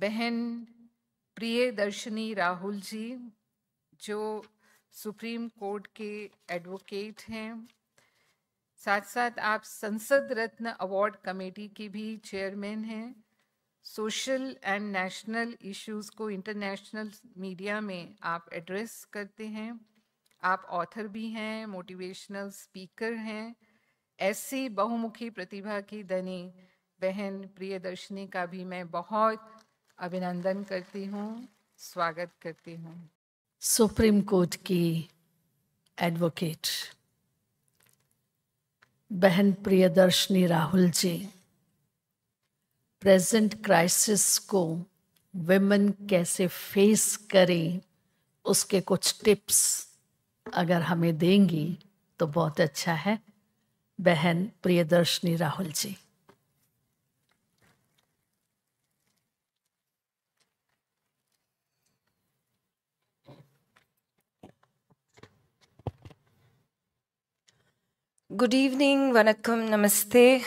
बहन प्रिय दर्शनी राहुल जी जो सुप्रीम कोर्ट के एडवोकेट हैं साथ साथ आप संसद रत्न अवार्ड कमेटी की भी चेयरमैन हैं सोशल एंड नेशनल इश्यूज को इंटरनेशनल मीडिया में आप एड्रेस करते हैं आप ऑथर भी हैं मोटिवेशनल स्पीकर हैं ऐसी बहुमुखी प्रतिभा की धनी बहन प्रियदर्शनी का भी मैं बहुत अभिनंदन करती हूँ स्वागत करती हूँ सुप्रीम कोर्ट की एडवोकेट बहन प्रियदर्शनी राहुल जी प्रेजेंट क्राइसिस को विमेन कैसे फेस करें उसके कुछ टिप्स अगर हमें देंगी तो बहुत अच्छा है बहन Priyadarshini Rahul ji Good evening, Vanakkam, Namaste.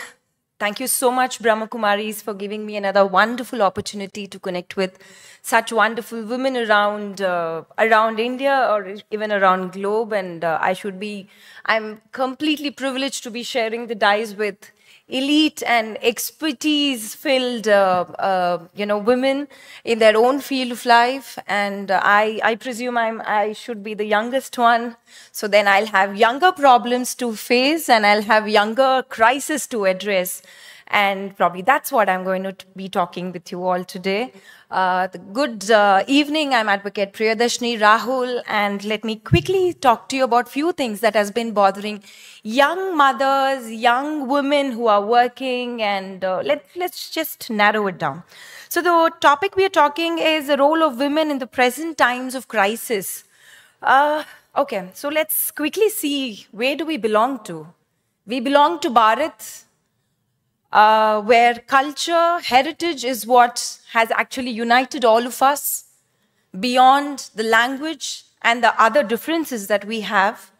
Thank you so much, Brahma Kumaris, for giving me another wonderful opportunity to connect with such wonderful women around uh, around India or even around globe. And uh, I should be, I'm completely privileged to be sharing the dice with elite and expertise filled uh, uh, you know women in their own field of life and uh, i i presume i'm i should be the youngest one so then i'll have younger problems to face and i'll have younger crises to address and probably that's what I'm going to be talking with you all today. Uh, good uh, evening. I'm Advocate Priyadashni Rahul, and let me quickly talk to you about few things that has been bothering young mothers, young women who are working, and uh, let let's just narrow it down. So the topic we are talking is the role of women in the present times of crisis. Uh, okay, so let's quickly see where do we belong to. We belong to Bharat uh, where culture, heritage is what has actually united all of us beyond the language and the other differences that we have.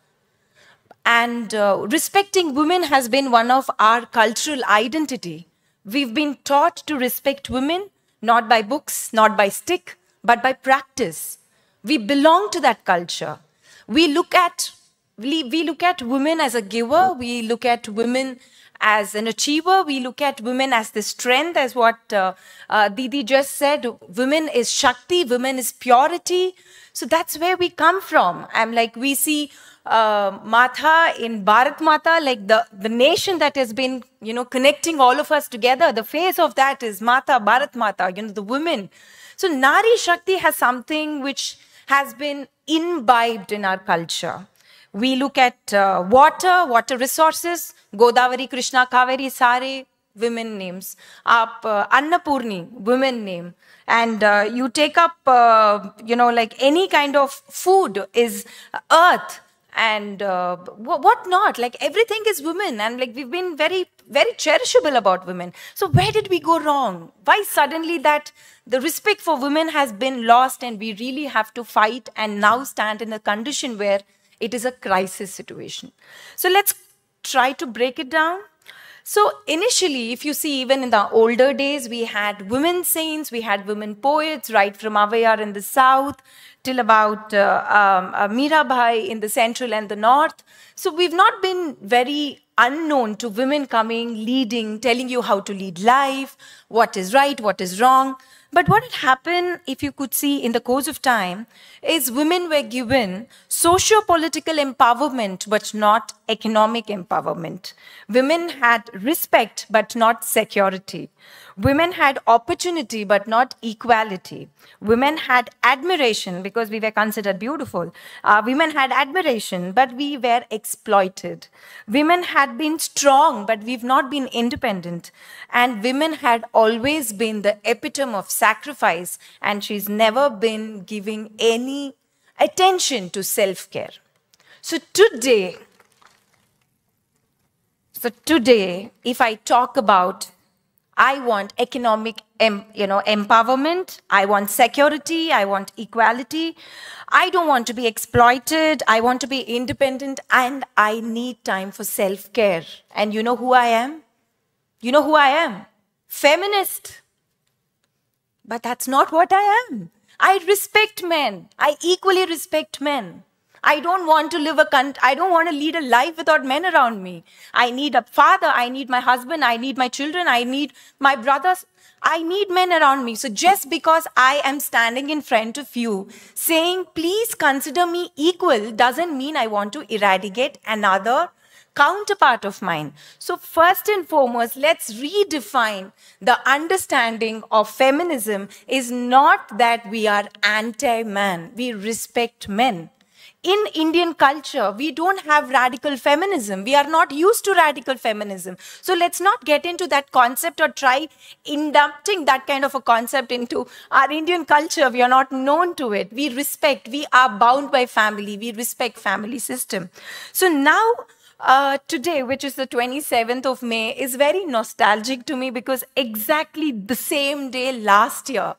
And uh, respecting women has been one of our cultural identity. We've been taught to respect women, not by books, not by stick, but by practice. We belong to that culture. We look at we, we look at women as a giver, we look at women as an achiever. We look at women as the strength, as what uh, uh, Didi just said. Women is Shakti, women is purity. So that's where we come from. I'm like, we see uh, Mata in Bharat Mata, like the, the nation that has been, you know, connecting all of us together. The face of that is Mata, Bharat Mata, you know, the women. So Nari Shakti has something which has been imbibed in our culture. We look at uh, water, water resources, Godavari, Krishna, Kaveri, Sare, women names. Up uh, Annapurni, women name. And uh, you take up, uh, you know, like any kind of food is uh, earth and uh, what not like everything is women and like we've been very very cherishable about women so where did we go wrong why suddenly that the respect for women has been lost and we really have to fight and now stand in a condition where it is a crisis situation. So let's try to break it down. So initially, if you see, even in the older days, we had women saints, we had women poets, right from Avayar in the south till about uh, um, uh, Mirabai in the central and the north. So we've not been very unknown to women coming, leading, telling you how to lead life, what is right, what is wrong. But what had happened, if you could see in the course of time, is women were given socio political empowerment, but not economic empowerment. Women had respect, but not security. Women had opportunity, but not equality. Women had admiration because we were considered beautiful. Uh, women had admiration, but we were exploited. Women had been strong, but we've not been independent. And women had always been the epitome of sacrifice, and she's never been giving any attention to self care. So today, so today, if I talk about I want economic you know, empowerment. I want security. I want equality. I don't want to be exploited. I want to be independent and I need time for self care. And you know who I am? You know who I am? Feminist. But that's not what I am. I respect men. I equally respect men. I don't want to live a con- I don't want to lead a life without men around me. I need a father, I need my husband, I need my children, I need my brothers. I need men around me. So just because I am standing in front of you saying, please consider me equal, doesn't mean I want to eradicate another counterpart of mine. So, first and foremost, let's redefine the understanding of feminism is not that we are anti man, we respect men in Indian culture, we don't have radical feminism. We are not used to radical feminism. So let's not get into that concept or try inducting that kind of a concept into our Indian culture. We are not known to it. We respect, we are bound by family. We respect family system. So now, uh, today, which is the 27th of May, is very nostalgic to me because exactly the same day last year,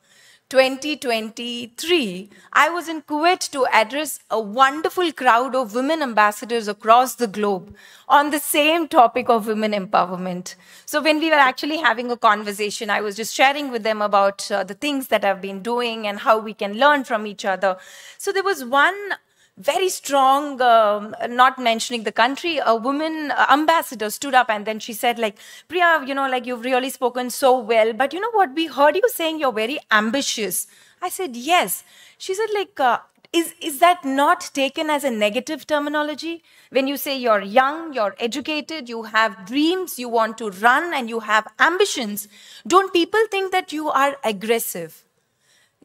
2023, I was in Kuwait to address a wonderful crowd of women ambassadors across the globe on the same topic of women empowerment. So, when we were actually having a conversation, I was just sharing with them about uh, the things that I've been doing and how we can learn from each other. So, there was one very strong, um, not mentioning the country, a woman uh, ambassador stood up and then she said, like, Priya, you know, like you've really spoken so well, but you know what? We heard you saying you're very ambitious. I said, yes. She said, like, uh, is, is that not taken as a negative terminology? When you say you're young, you're educated, you have dreams, you want to run, and you have ambitions, don't people think that you are aggressive?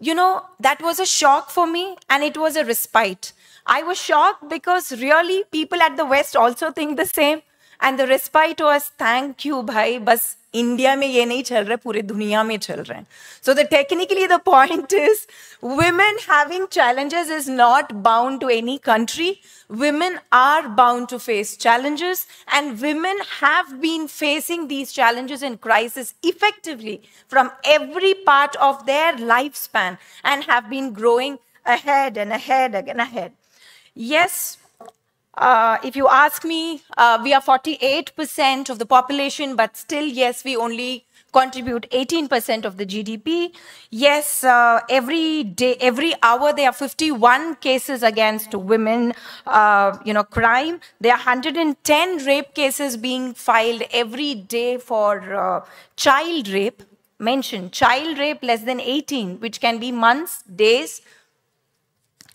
you know, that was a shock for me and it was a respite. I was shocked because really people at the West also think the same. And the respite was thank you, भाई बस India में ये नहीं चल रहा पूरे दुनिया में चल रहे हैं so the technically the point is women having challenges is not bound to any country. Women are bound to face challenges, and women have been facing these challenges and crises effectively from every part of their lifespan and have been growing ahead and ahead and ahead. Yes, uh, if you ask me, uh, we are 48% of the population, but still, yes, we only contribute 18% of the GDP. Yes, uh, every day, every hour, there are 51 cases against women, uh, you know, crime. There are 110 rape cases being filed every day for uh, child rape. Mentioned child rape less than 18, which can be months, days,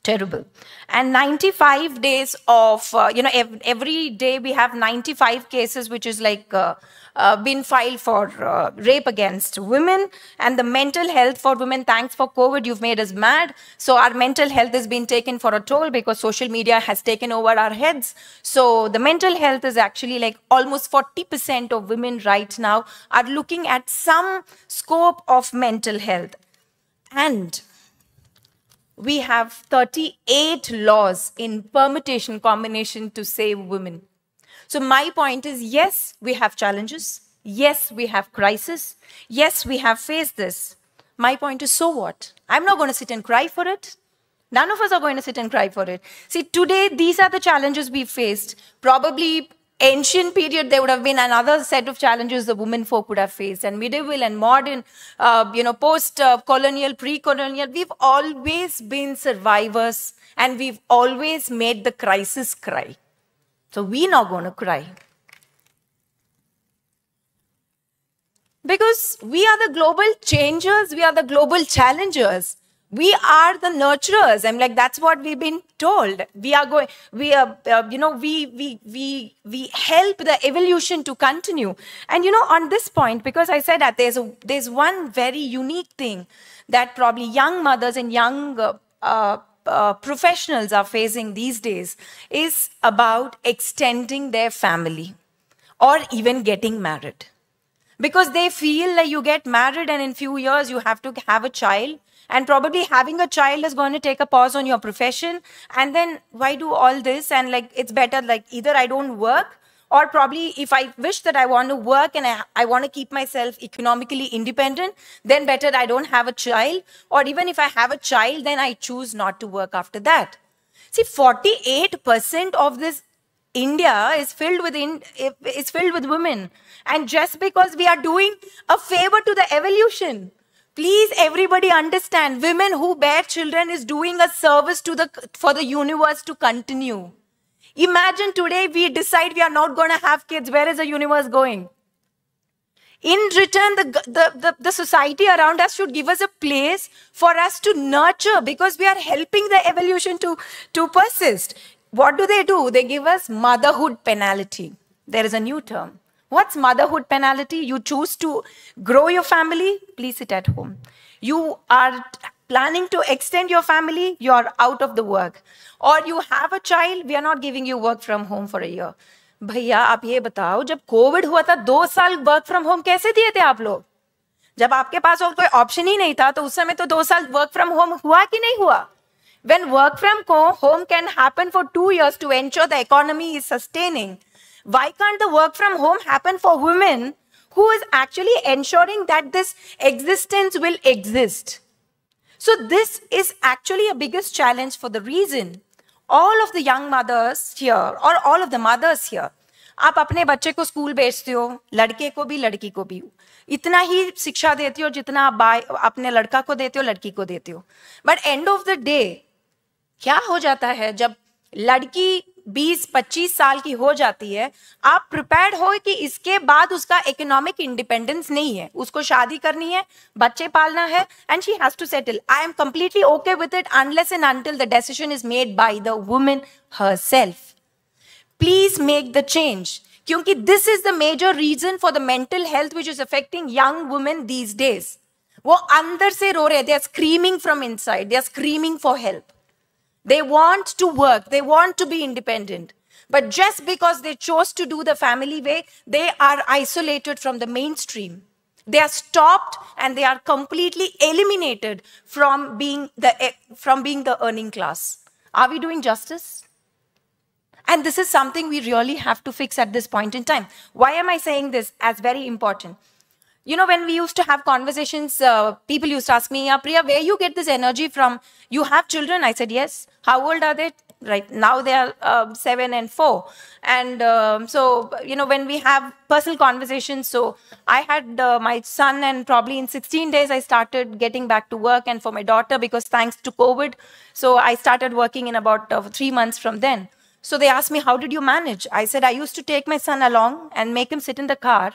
terrible and 95 days of uh, you know ev every day we have 95 cases which is like uh, uh, been filed for uh, rape against women and the mental health for women thanks for covid you've made us mad so our mental health has been taken for a toll because social media has taken over our heads so the mental health is actually like almost 40% of women right now are looking at some scope of mental health and we have 38 laws in permutation combination to save women. So my point is, yes, we have challenges. Yes, we have crisis. Yes, we have faced this. My point is, so what? I'm not going to sit and cry for it. None of us are going to sit and cry for it. See, today, these are the challenges we faced. Probably ancient period, there would have been another set of challenges the women folk would have faced. And medieval and modern, uh, you know, post-colonial, uh, pre-colonial, we've always been survivors and we've always made the crisis cry. So we're not going to cry. Because we are the global changers, we are the global challengers we are the nurturers i'm like that's what we've been told we are going we are uh, you know we we we we help the evolution to continue and you know on this point because i said that there's a there's one very unique thing that probably young mothers and young uh, uh, uh professionals are facing these days is about extending their family or even getting married because they feel like you get married and in few years you have to have a child and probably having a child is going to take a pause on your profession and then why do all this and like it's better like either i don't work or probably if i wish that i want to work and i, I want to keep myself economically independent then better i don't have a child or even if i have a child then i choose not to work after that see 48% of this India is filled with in, is filled with women, and just because we are doing a favor to the evolution, please everybody understand: women who bear children is doing a service to the for the universe to continue. Imagine today we decide we are not going to have kids. Where is the universe going? In return, the, the, the, the, society around us should give us a place for us to nurture because we are helping the evolution to, to persist. What do they do? They give us motherhood penalty. There is a new term. What's motherhood penalty? You choose to grow your family, please sit at home. You are planning to extend your family, you are out of the work. Or you have a child, we are not giving you work from home for a year. भैया आप ये बताओ जब Covid हुआ था दो साल work from home कैसे दिए थे आप लोग जब आपके पास और कोई ऑप्शन ही नहीं था तो उस समय तो दो साल वर्क फ्रॉम होम हुआ कि नहीं हुआ When work from home can happen for two years to ensure the economy is sustaining, why can't the work from home happen for women who is actually ensuring that this existence will exist? So this is actually a biggest challenge for the reason all of the young mothers here or all of the mothers here आप अपने बच्चे को school भेजते हो लड़के को भी लड़की को भी इतना ही शिक्षा देते हो जितना आप अपने लड़का को देते हो लड़की को देते हो but end of the day क्या हो जाता है जब लड़की 20-25 साल की हो जाती है आप प्रिपेयर्ड हो कि इसके बाद उसका इकोनॉमिक इंडिपेंडेंस नहीं है उसको शादी करनी है बच्चे पालना है and she has to settle I am completely okay with it unless and until the decision is made by the women herself please make the change क्योंकि this is the major reason for the mental health which is affecting young women these days वो अंदर से रो रहे they are screaming from inside they are screaming for help They want to work, they want to be independent. But just because they chose to do the family way, they are isolated from the mainstream. They are stopped and they are completely eliminated from being the, eh, from being the earning class. Are we doing justice? And this is something we really have to fix at this point in time. Why am I saying this as very important? you know when we used to have conversations uh, people used to ask me yeah priya where you get this energy from you have children i said yes how old are they right now they are uh, 7 and 4 and um, so you know when we have personal conversations so i had uh, my son and probably in 16 days i started getting back to work and for my daughter because thanks to covid so i started working in about uh, 3 months from then so they asked me how did you manage i said i used to take my son along and make him sit in the car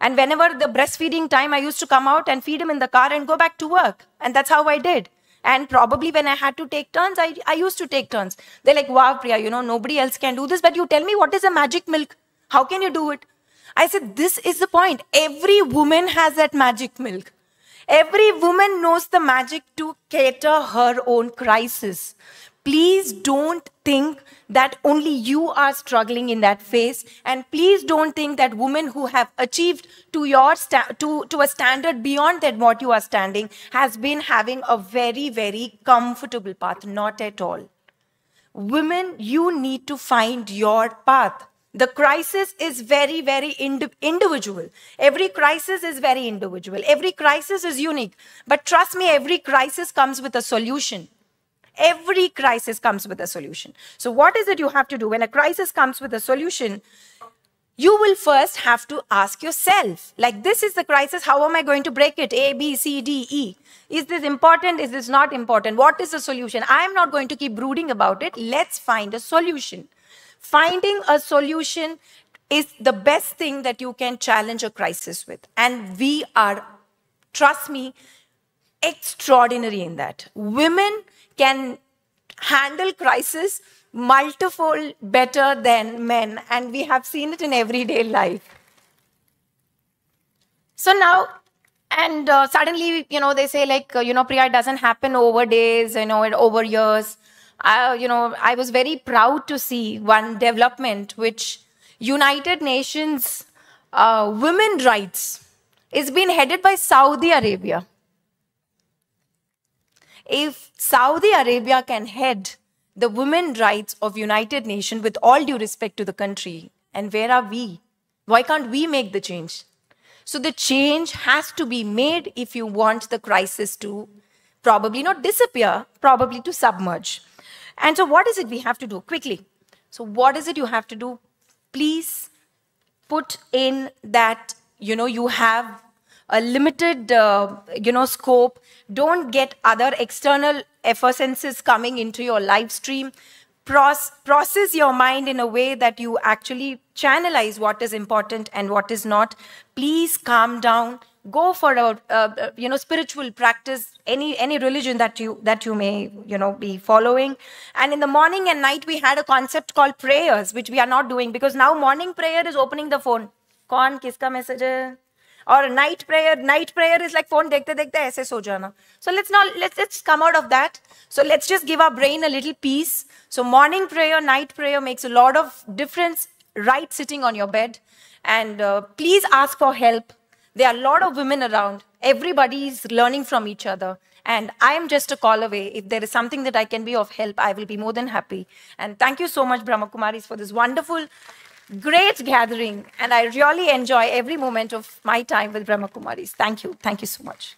and whenever the breastfeeding time, I used to come out and feed him in the car and go back to work. And that's how I did. And probably when I had to take turns, I, I used to take turns. They're like, wow, Priya, you know, nobody else can do this. But you tell me, what is a magic milk? How can you do it? I said, this is the point. Every woman has that magic milk. Every woman knows the magic to cater her own crisis. Please don't think that only you are struggling in that phase. And please don't think that women who have achieved to, your to, to a standard beyond that what you are standing has been having a very, very comfortable path. Not at all. Women, you need to find your path. The crisis is very, very individual. Every crisis is very individual. Every crisis is unique. But trust me, every crisis comes with a solution every crisis comes with a solution. So, what is it you have to do? When a crisis comes with a solution, you will first have to ask yourself, like, this is the crisis. How am I going to break it? A, B, C, D, E. Is this important? Is this not important? What is the solution? I'm not going to keep brooding about it. Let's find a solution. Finding a solution is the best thing that you can challenge a crisis with. And we are, trust me, extraordinary in that. Women can handle crisis multifold better than men, and we have seen it in everyday life. So now, and uh, suddenly, you know, they say like, uh, you know, Priya doesn't happen over days, you know, over years. I, you know, I was very proud to see one development which United Nations uh, Women Rights is being headed by Saudi Arabia if Saudi Arabia can head the women rights of United Nations with all due respect to the country, and where are we? Why can't we make the change? So the change has to be made if you want the crisis to probably not disappear, probably to submerge. And so what is it we have to do quickly? So what is it you have to do? Please put in that you know you have a limited, uh, you know, scope. Don't get other external effervescences coming into your live stream. Proce process your mind in a way that you actually channelize what is important and what is not. Please calm down. Go for a, a you know spiritual practice, any any religion that you that you may you know be following. And in the morning and night, we had a concept called prayers, which we are not doing because now morning prayer is opening the phone. Con kiska message? or a night prayer night prayer is like phone dekhte dekhte aise so jana so let's not let's let's come out of that so let's just give our brain a little peace so morning prayer night prayer makes a lot of difference right sitting on your bed and uh, please ask for help there are a lot of women around everybody is learning from each other and i am just a call away if there is something that i can be of help i will be more than happy and thank you so much brahma kumaris for this wonderful great gathering, and I really enjoy every moment of my time with Brahma Kumaris. Thank you. Thank you so much.